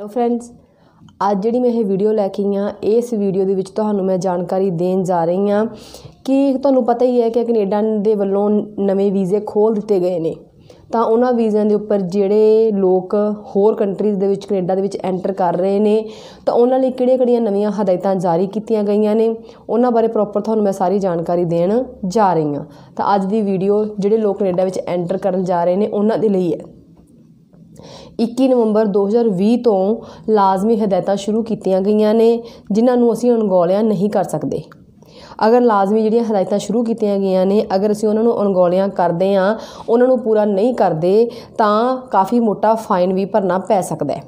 hello friends ਅੱਜ ਜਿਹੜੀ ਮੈਂ ਇਹ ਵੀਡੀਓ ਲੈ ਕੇ ਆਈ ਆ ਇਸ ਵੀਡੀਓ ਦੇ ਵਿੱਚ ਤੁਹਾਨੂੰ ਮੈਂ ਜਾਣਕਾਰੀ ਦੇਣ ਜਾ ਰਹੀ ਆ ਕਿ ਤੁਹਾਨੂੰ ਪਤਾ ਹੀ ਹੈ ਕਿ ਕੈਨੇਡਾ ਦੇ ਵੱਲੋਂ ਨਵੇਂ ਵੀਜ਼ੇ ਖੋਲ ਦਿੱਤੇ ਗਏ ਨੇ ਤਾਂ ਉਹਨਾਂ ਵੀਜ਼ਿਆਂ ਦੇ ਉੱਪਰ ਜਿਹੜੇ ਲੋਕ ਹੋਰ ਕੰਟਰੀਜ਼ ਦੇ ਵਿੱਚ ਕੈਨੇਡਾ ਦੇ ਵਿੱਚ ਐਂਟਰ ਕਰ ਰਹੇ ਨੇ ਤਾਂ ਉਹਨਾਂ ਲਈ ਕਿਹੜੀਆਂ-ਕਿਹੜੀਆਂ ਨਵੀਆਂ ਹਦਾਇਤਾਂ ਜਾਰੀ ਕੀਤੀਆਂ ਗਈਆਂ ਨੇ ਉਹਨਾਂ ਬਾਰੇ ਪ੍ਰੋਪਰ ਤੁਹਾਨੂੰ ਮੈਂ ਸਾਰੀ ਜਾਣਕਾਰੀ ਦੇਣ ਜਾ ਰਹੀ ਹਾਂ ਤਾਂ ਅੱਜ ਦੀ ਵੀਡੀਓ ਜਿਹੜੇ ਲੋਕ ਕੈਨੇਡਾ ਵਿੱਚ ਐਂਟਰ ਕਰਨ ਜਾ ਰਹੇ ਨੇ ਉਹਨਾਂ ਦੇ ਲਈ ਹੈ 21 ਨਵੰਬਰ 2020 ਤੋਂ ਲਾਜ਼ਮੀ ਹਦਾਇਤਾਂ ਸ਼ੁਰੂ ਕੀਤੀਆਂ ਗਈਆਂ ਨੇ ਜਿਨ੍ਹਾਂ ਨੂੰ ਅਸੀਂ ਅਣਗੌਲਿਆ ਨਹੀਂ ਕਰ ਸਕਦੇ ਅਗਰ ਲਾਜ਼ਮੀ ਜਿਹੜੀਆਂ ਹਦਾਇਤਾਂ ਸ਼ੁਰੂ ਕੀਤੀਆਂ ਗਈਆਂ ਨੇ ਅਗਰ ਅਸੀਂ ਉਹਨਾਂ ਨੂੰ ਅਣਗੌਲਿਆ ਕਰਦੇ ਆ ਉਹਨਾਂ ਨੂੰ ਪੂਰਾ ਨਹੀਂ ਕਰਦੇ ਤਾਂ ਕਾਫੀ ਮੋਟਾ ਫਾਈਨ ਵੀ ਭਰਨਾ ਪੈ ਸਕਦਾ ਹੈ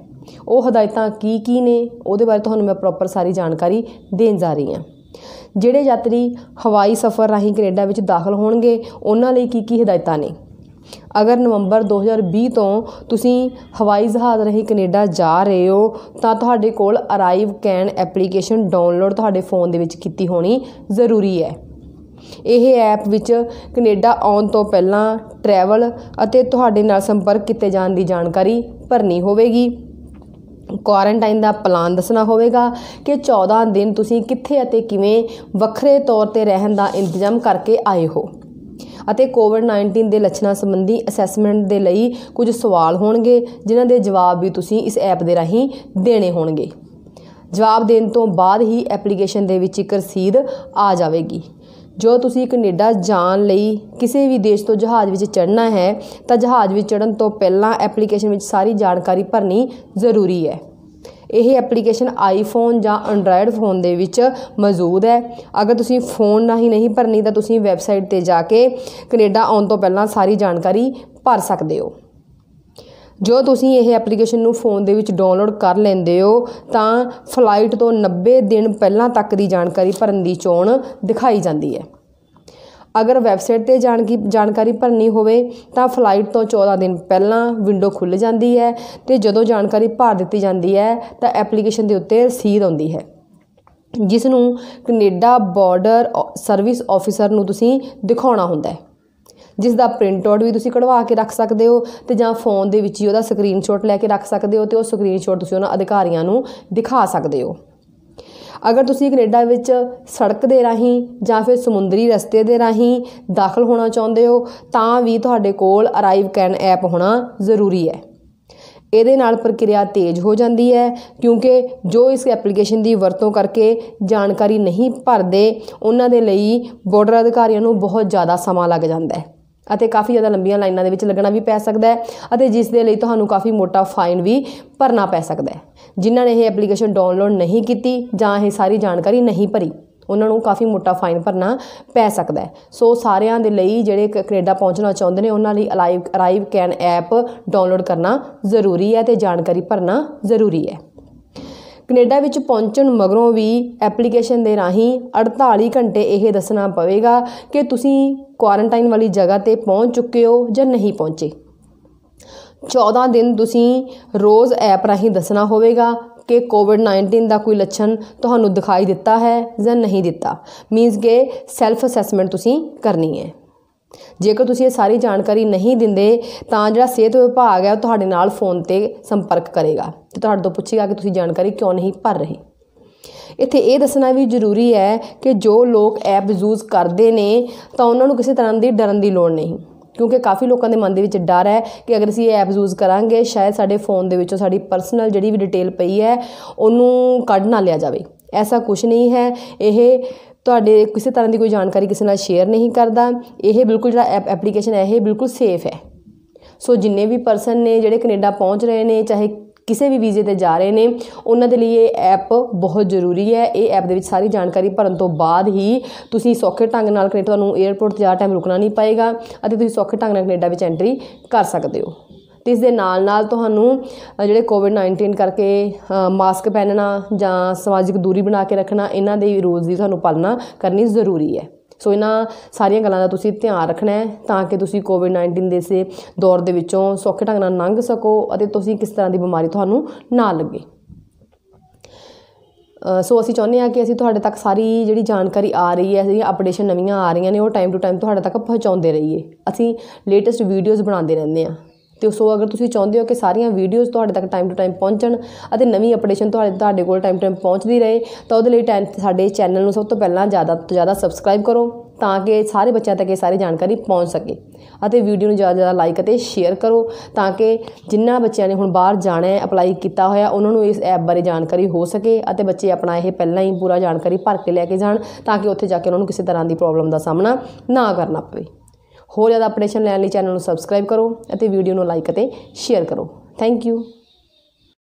ਉਹ ਹਦਾਇਤਾਂ ਕੀ ਕੀ ਨੇ ਉਹਦੇ ਬਾਰੇ ਤੁਹਾਨੂੰ ਮੈਂ ਪ੍ਰੋਪਰ ਸਾਰੀ ਜਾਣਕਾਰੀ ਦੇਣ ਜਾ ਰਹੀ ਹਾਂ ਜਿਹੜੇ ਯਾਤਰੀ ਹਵਾਈ ਸਫ਼ਰ ਰਾਹੀਂ ਕੈਨੇਡਾ ਵਿੱਚ ਦਾਖਲ ਹੋਣਗੇ ਉਹਨਾਂ ਲਈ ਕੀ ਕੀ ਹਦਾਇਤਾਂ ਨੇ ਅਗਰ ਨਵੰਬਰ 2020 ਤੋਂ ਤੁਸੀਂ ਹਵਾਈ ਜਹਾਜ਼ ਰਾਹੀਂ ਕੈਨੇਡਾ ਜਾ ਰਹੇ ਹੋ ਤਾਂ ਤੁਹਾਡੇ ਕੋਲ ਅਰਾਈਵ ਕੈਨ ਐਪਲੀਕੇਸ਼ਨ ਡਾਊਨਲੋਡ ਤੁਹਾਡੇ ਫੋਨ ਦੇ ਵਿੱਚ ਕੀਤੀ ਹੋਣੀ ਜ਼ਰੂਰੀ ਹੈ ਇਹ ਐਪ ਵਿੱਚ ਕੈਨੇਡਾ ਆਉਣ ਤੋਂ ਪਹਿਲਾਂ ਟਰੈਵਲ ਅਤੇ ਤੁਹਾਡੇ ਨਾਲ ਸੰਪਰਕ ਕੀਤੇ ਜਾਣ ਦੀ ਜਾਣਕਾਰੀ ਭਰਨੀ ਹੋਵੇਗੀ ਕੁਆਰੰਟਾਈਨ ਦਾ ਪਲਾਨ ਦੱਸਣਾ ਹੋਵੇਗਾ ਕਿ 14 ਦਿਨ ਤੁਸੀਂ ਕਿੱਥੇ ਅਤੇ ਕਿਵੇਂ ਵੱਖਰੇ ਤੌਰ ਤੇ ਰਹਿਣ ਦਾ ਇੰਤਜ਼ਾਮ ਕਰਕੇ ਆਏ ਹੋ ਅਤੇ ਕੋਵਿਡ-19 ਦੇ ਲੱਛਣਾਂ ਸੰਬੰਧੀ ਅਸੈਸਮੈਂਟ ਦੇ ਲਈ ਕੁਝ ਸਵਾਲ ਹੋਣਗੇ ਜਿਨ੍ਹਾਂ ਦੇ ਜਵਾਬ ਵੀ ਤੁਸੀਂ ਇਸ ਐਪ ਦੇ ਰਾਹੀਂ ਦੇਣੇ ਹੋਣਗੇ ਜਵਾਬ ਦੇਣ ਤੋਂ ਬਾਅਦ ਹੀ ਐਪਲੀਕੇਸ਼ਨ ਦੇ ਵਿੱਚ ਇੱਕ ਰਸੀਦ ਆ ਜਾਵੇਗੀ ਜੋ ਤੁਸੀਂ ਕੈਨੇਡਾ ਜਾਣ ਲਈ ਕਿਸੇ ਵੀ ਦੇਸ਼ ਤੋਂ ਜਹਾਜ਼ ਵਿੱਚ ਚੜ੍ਹਨਾ ਹੈ ਤਾਂ ਜਹਾਜ਼ ਵਿੱਚ ਚੜ੍ਹਨ ਤੋਂ ਪਹਿਲਾਂ ਐਪਲੀਕੇਸ਼ਨ ਵਿੱਚ ਸਾਰੀ ਜਾਣਕਾਰੀ ਭਰਨੀ ਜ਼ਰੂਰੀ ਹੈ ਇਹ ਐਪਲੀਕੇਸ਼ਨ ਆਈਫੋਨ ਜਾਂ ਐਂਡਰਾਇਡ ਫੋਨ ਦੇ ਵਿੱਚ ਮੌਜੂਦ ਹੈ ਅਗਰ ਤੁਸੀਂ ਫੋਨ ਨਾਲ ਹੀ ਨਹੀਂ ਭਰਨੀ ਤਾਂ ਤੁਸੀਂ ਵੈਬਸਾਈਟ ਤੇ ਜਾ ਕੇ ਕੈਨੇਡਾ ਆਉਣ ਤੋਂ ਪਹਿਲਾਂ ਸਾਰੀ ਜਾਣਕਾਰੀ ਭਰ ਸਕਦੇ ਹੋ ਜੋ ਤੁਸੀਂ ਇਹ ਐਪਲੀਕੇਸ਼ਨ ਨੂੰ ਫੋਨ ਦੇ ਵਿੱਚ ਡਾਊਨਲੋਡ ਕਰ ਲੈਂਦੇ ਹੋ ਤਾਂ ਫਲਾਈਟ ਤੋਂ 90 ਦਿਨ ਪਹਿਲਾਂ ਤੱਕ ਦੀ ਜਾਣਕਾਰੀ ਭਰਨ ਦੀ ਚੋਣ ਦਿਖਾਈ ਜਾਂਦੀ ਹੈ ਅਗਰ ਵੈਬਸਾਈਟ ਤੇ ਜਾਣਕੀ ਜਾਣਕਾਰੀ ਭਰਨੀ ਹੋਵੇ ਤਾਂ ਫਲਾਈਟ ਤੋਂ 14 ਦਿਨ ਪਹਿਲਾਂ ਵਿੰਡੋ ਖੁੱਲ ਜਾਂਦੀ ਹੈ ਤੇ ਜਦੋਂ ਜਾਣਕਾਰੀ ਭਰ ਦਿੱਤੀ ਜਾਂਦੀ ਹੈ ਤਾਂ ਐਪਲੀਕੇਸ਼ਨ ਦੇ ਉੱਤੇ ਰਸੀਦ ਆਉਂਦੀ ਹੈ ਜਿਸ ਨੂੰ ਕੈਨੇਡਾ ਬਾਰਡਰ ਸਰਵਿਸ ਆਫੀਸਰ ਨੂੰ ਤੁਸੀਂ ਦਿਖਾਉਣਾ ਹੁੰਦਾ ਹੈ ਜਿਸ ਦਾ ਪ੍ਰਿੰਟ ਆਊਟ ਵੀ ਤੁਸੀਂ ਕਢਵਾ ਕੇ ਰੱਖ ਸਕਦੇ ਹੋ ਤੇ ਜਾਂ ਫੋਨ ਦੇ ਵਿੱਚ ਹੀ ਉਹਦਾ ਸਕਰੀਨਸ਼ਾਟ ਲੈ ਕੇ ਰੱਖ ਸਕਦੇ ਹੋ ਤੇ ਉਹ ਸਕਰੀਨਸ਼ਾਟ ਤੁਸੀਂ ਉਹਨਾਂ ਅਧਿਕਾਰੀਆਂ ਨੂੰ ਦਿਖਾ ਸਕਦੇ ਹੋ ਅਗਰ ਤੁਸੀਂ ਕੈਨੇਡਾ ਵਿੱਚ ਸੜਕ ਦੇ ਰਾਹੀਂ ਜਾਂ ਫਿਰ ਸਮੁੰਦਰੀ ਰਸਤੇ ਦੇ ਰਾਹੀਂ ਦਾਖਲ ਹੋਣਾ ਚਾਹੁੰਦੇ ਹੋ ਤਾਂ ਵੀ ਤੁਹਾਡੇ ਕੋਲ ਅਰਾਈਵ ਕੈਨ ਐਪ ਹੋਣਾ ਜ਼ਰੂਰੀ ਹੈ ਇਹਦੇ ਨਾਲ ਪ੍ਰਕਿਰਿਆ ਤੇਜ਼ ਹੋ ਜਾਂਦੀ ਹੈ ਕਿਉਂਕਿ ਜੋ ਇਸ ਐਪਲੀਕੇਸ਼ਨ ਦੀ ਵਰਤੋਂ ਕਰਕੇ ਜਾਣਕਾਰੀ ਨਹੀਂ ਭਰਦੇ ਉਹਨਾਂ ਦੇ ਲਈ ਬਾਰਡਰ ਅਧਿਕਾਰੀਆਂ ਨੂੰ ਬਹੁਤ ਜ਼ਿਆਦਾ ਸਮਾਂ ਲੱਗ ਜਾਂਦਾ ਹੈ ਅਤੇ ਕਾਫੀ ਜ਼ਿਆਦਾ ਲੰਬੀਆਂ ਲਾਈਨਾਂ ਦੇ ਵਿੱਚ ਲੱਗਣਾ ਵੀ ਪੈ ਸਕਦਾ ਹੈ ਅਤੇ ਜਿਸ ਦੇ ਲਈ ਤੁਹਾਨੂੰ ਕਾਫੀ ਮੋਟਾ ਫਾਈਨ ਵੀ ਭਰਨਾ ਪੈ ਸਕਦਾ ਹੈ ਜਿਨ੍ਹਾਂ ਨੇ ਇਹ ਐਪਲੀਕੇਸ਼ਨ ਡਾਊਨਲੋਡ ਨਹੀਂ ਕੀਤੀ ਜਾਂ ਇਹ ਸਾਰੀ ਜਾਣਕਾਰੀ ਨਹੀਂ ਭਰੀ ਉਹਨਾਂ ਨੂੰ ਕਾਫੀ ਮੋਟਾ ਫਾਈਨ ਭਰਨਾ ਪੈ ਸਕਦਾ ਹੈ ਸੋ ਸਾਰਿਆਂ ਦੇ ਲਈ ਜਿਹੜੇ ਕੈਨੇਡਾ ਪਹੁੰਚਣਾ ਚਾਹੁੰਦੇ ਨੇ ਉਹਨਾਂ ਲਈ alive arrive can app download ਕਰਨਾ ਜ਼ਰੂਰੀ ਹੈ ਤੇ ਜਾਣਕਾਰੀ ਭਰਨਾ ਜ਼ਰੂਰੀ ਹੈ ਕੈਨੇਡਾ ਵਿੱਚ ਪਹੁੰਚਣ ਮਗਰੋਂ ਵੀ ਐਪਲੀਕੇਸ਼ਨ ਦੇ ਰਾਹੀਂ 48 ਘੰਟੇ ਇਹ ਦੱਸਣਾ ਪਵੇਗਾ ਕਿ ਤੁਸੀਂ ਕੁਆਰੰਟਾਈਨ ਵਾਲੀ ਜਗ੍ਹਾ ਤੇ ਪਹੁੰਚ ਚੁੱਕੇ ਹੋ ਜਾਂ ਨਹੀਂ ਪਹੁੰਚੇ 14 ਦਿਨ ਤੁਸੀਂ ਰੋਜ਼ ਐਪ ਰਾਹੀਂ ਦੱਸਣਾ ਹੋਵੇਗਾ ਕਿ ਕੋਵਿਡ-19 ਦਾ ਕੋਈ ਲੱਛਣ ਤੁਹਾਨੂੰ ਦਿਖਾਈ ਦਿੱਤਾ ਹੈ ਜਾਂ ਨਹੀਂ ਦਿੱਤਾ ਮੀਨਸ ਕਿ ਸੈਲਫ ਅਸੈਸਮੈਂਟ ਤੁਸੀਂ ਕਰਨੀ ਹੈ ਜੇਕਰ ਤੁਸੀਂ ਇਹ ਸਾਰੀ ਜਾਣਕਾਰੀ ਨਹੀਂ ਦਿੰਦੇ ਤਾਂ ਜਿਹੜਾ ਸਿਹਤ ਵਿਭਾਗ ਹੈ ਉਹ ਤੁਹਾਡੇ ਨਾਲ ਫੋਨ ਤੇ ਸੰਪਰਕ ਕਰੇਗਾ ਤੇ ਤੁਹਾਡੇ ਤੋਂ ਪੁੱਛੇਗਾ ਕਿ ਤੁਸੀਂ ਜਾਣਕਾਰੀ ਕਿਉਂ ਨਹੀਂ ਭਰ ਰਹੇ ਇੱਥੇ ਇਹ ਦੱਸਣਾ ਵੀ ਜ਼ਰੂਰੀ ਹੈ ਕਿ ਜੋ ਲੋਕ ਐਪ ਯੂਜ਼ ਕਰਦੇ ਨੇ ਤਾਂ ਉਹਨਾਂ ਨੂੰ ਕਿਸੇ ਤਰ੍ਹਾਂ ਦੀ ਡਰਨ ਦੀ ਲੋੜ ਨਹੀਂ ਕਿਉਂਕਿ ਕਾਫੀ ਲੋਕਾਂ ਦੇ ਮਨ ਦੇ ਵਿੱਚ ਡਰ ਹੈ ਕਿ ਅਗਰ ਅਸੀਂ ਇਹ ਐਪ ਯੂਜ਼ ਕਰਾਂਗੇ ਸ਼ਾਇਦ ਸਾਡੇ ਫੋਨ ਦੇ ਵਿੱਚੋਂ ਸਾਡੀ ਪਰਸਨਲ ਜਿਹੜੀ ਵੀ ਡਿਟੇਲ ਪਈ ਹੈ ਉਹਨੂੰ ਕੱਢ ਨਾ ਲਿਆ ਜਾਵੇ ਐਸਾ ਕੁਝ ਨਹੀਂ ਹੈ ਇਹ ਤੁਹਾਡੇ ਕਿਸੇ ਤਰ੍ਹਾਂ ਦੀ ਕੋਈ ਜਾਣਕਾਰੀ ਕਿਸੇ ਨਾਲ ਸ਼ੇਅਰ ਨਹੀਂ ਕਰਦਾ ਇਹ ਬਿਲਕੁਲ ਜਿਹੜਾ ਐਪਲੀਕੇਸ਼ਨ ਹੈ ਇਹ ਬਿਲਕੁਲ ਸੇਫ ਹੈ ਸੋ ਜਿੰਨੇ ਵੀ ਪਰਸਨ ਨੇ ਜਿਹੜੇ ਕੈਨੇਡਾ ਪਹੁੰਚ ਰਹੇ ਨੇ ਚਾਹੇ ਕਿਸੇ ਵੀ ਵੀਜ਼ੇ ਤੇ ਜਾ ਰਹੇ ਨੇ ਉਹਨਾਂ ਦੇ ਲਈ ਇਹ ਐਪ ਬਹੁਤ ਜ਼ਰੂਰੀ ਹੈ ਇਹ ਐਪ ਦੇ ਵਿੱਚ ਸਾਰੀ ਜਾਣਕਾਰੀ ਭਰਨ ਤੋਂ ਬਾਅਦ ਹੀ ਤੁਸੀਂ ਸੌਖੇ ਢੰਗ ਨਾਲ ਕੈਨੇਡਾ ਤੁਹਾਨੂੰ 에어ਪੋਰਟ ਤੇ ਜਾ ਟਾਈਮ ਰੁਕਣਾ ਨਹੀਂ ਪਏਗਾ ਅਤੇ ਤੁਸੀਂ ਸੌਖੇ ਢੰਗ ਨਾਲ ਕੈਨੇਡਾ ਵਿੱਚ ਐਂਟਰੀ ਕਰ ਸਕਦੇ ਹੋ ਤੇ ਇਸ ਦੇ ਨਾਲ ਨਾਲ ਤੁਹਾਨੂੰ ਜਿਹੜੇ ਕੋਵਿਡ-19 ਕਰਕੇ ਮਾਸਕ ਪਹਿਨਣਾ ਜਾਂ ਸਮਾਜਿਕ ਦੂਰੀ ਬਣਾ ਕੇ ਰੱਖਣਾ ਇਹਨਾਂ ਦੇ ਰੂਲਸ ਦੀ ਤੁਹਾਨੂੰ ਪਾਲਣਾ ਕਰਨੀ ਜ਼ਰੂਰੀ ਹੈ ਸੋ ਇਹਨਾਂ ਸਾਰੀਆਂ ਗੱਲਾਂ ਦਾ ਤੁਸੀਂ ਧਿਆਨ ਰੱਖਣਾ ਹੈ ਤਾਂ ਕਿ ਤੁਸੀਂ ਕੋਵਿਡ-19 ਦੇ ਸੇ ਦੌਰ ਦੇ ਵਿੱਚੋਂ ਸੌਖੇ ਢੰਗ ਨਾਲ ਲੰਘ ਸਕੋ ਅਤੇ ਤੁਸੀਂ ਕਿਸ ਤਰ੍ਹਾਂ ਦੀ ਬਿਮਾਰੀ ਤੁਹਾਨੂੰ ਨਾ ਲੱਗੇ ਸੋ ਅਸੀਂ ਚਾਹੁੰਦੇ ਹਾਂ ਕਿ ਅਸੀਂ ਤੁਹਾਡੇ ਤੱਕ ਸਾਰੀ ਜਿਹੜੀ ਜਾਣਕਾਰੀ ਆ ਰਹੀ ਹੈ ਜਿਹੜੀਆਂ ਅਪਡੇਸ਼ਨ ਨਵੀਆਂ ਆ ਰਹੀਆਂ ਨੇ ਉਹ ਟਾਈਮ ਟੂ ਟਾਈਮ ਤੁਹਾਡੇ ਤੱਕ ਪਹੁੰਚਾਉਂਦੇ ਰਹੀਏ ਅਸੀਂ ਲੇਟੈਸਟ ਵੀਡੀਓਜ਼ ਬਣਾਉਂਦੇ ਰਹਿੰਦੇ ਹਾਂ ਤੇ ਸੋ ਅਗਰ ਤੁਸੀਂ ਚਾਹੁੰਦੇ ਹੋ ਕਿ ਸਾਰੀਆਂ ਵੀਡੀਓਜ਼ ਤੁਹਾਡੇ ਤੱਕ ਟਾਈਮ ਟੂ ਟਾਈਮ ਪਹੁੰਚਣ ਅਤੇ ਨਵੀਂ ਅਪਡੇਸ਼ਨ ਤੁਹਾਡੇ ਤੁਹਾਡੇ ਕੋਲ ਟਾਈਮ ਟੂ ਟਾਈਮ ਪਹੁੰਚਦੀ ਰਹੇ ਤਾਂ ਉਹਦੇ ਲਈ ਸਾਡੇ ਚੈਨਲ ਨੂੰ ਸਭ ਤੋਂ ਪਹਿਲਾਂ ਜ਼ਿਆਦਾ ਤੋਂ ਜ਼ਿਆਦਾ ਸਬਸਕ੍ਰਾਈਬ ਕਰੋ ਤਾਂ ਕਿ ਸਾਰੇ ਬੱਚਿਆਂ ਤੱਕ ਇਹ ਸਾਰੀ ਜਾਣਕਾਰੀ ਪਹੁੰਚ ਸਕੇ ਅਤੇ ਵੀਡੀਓ ਨੂੰ ਜ਼ਿਆਦਾ ਜ਼ਿਆਦਾ ਲਾਈਕ ਅਤੇ ਸ਼ੇਅਰ ਕਰੋ ਤਾਂ ਕਿ ਜਿੰਨਾ ਬੱਚਿਆਂ ਨੇ ਹੁਣ ਬਾਹਰ ਜਾਣਾ ਹੈ ਅਪਲਾਈ ਕੀਤਾ ਹੋਇਆ ਉਹਨਾਂ ਨੂੰ ਇਸ ਐਪ ਬਾਰੇ ਜਾਣਕਾਰੀ ਹੋ ਸਕੇ ਅਤੇ ਬੱਚੇ ਆਪਣਾ ਇਹ ਪਹਿਲਾਂ ਹੀ ਪੂਰਾ ਜਾਣਕਾਰੀ ਭਰ ਕੇ ਲੈ ਕੇ ਜਾਣ ਤਾਂ ਕਿ ਉੱਥੇ ਜਾ ਕੇ ਉਹਨਾਂ ਨੂੰ ਕਿਸੇ ਤਰ੍ਹਾਂ ਦੀ ਪ੍ਰੋਬਲਮ ਦਾ ਸਾਹਮਣਾ ਨਾ ਕਰਨਾ ਪਵੇ ਹੋਰ ਜ਼ਿਆਦਾ ਅਪਡੇਸ਼ਨ ਲੈਣ ਲਈ ਚੈਨਲ ਨੂੰ ਸਬਸਕ੍ਰਾਈਬ ਕਰੋ ਅਤੇ ਵੀਡੀਓ ਨੂੰ ਲਾਈਕ ਅਤੇ ਸ਼ੇਅਰ ਕਰੋ ਥੈਂਕ ਯੂ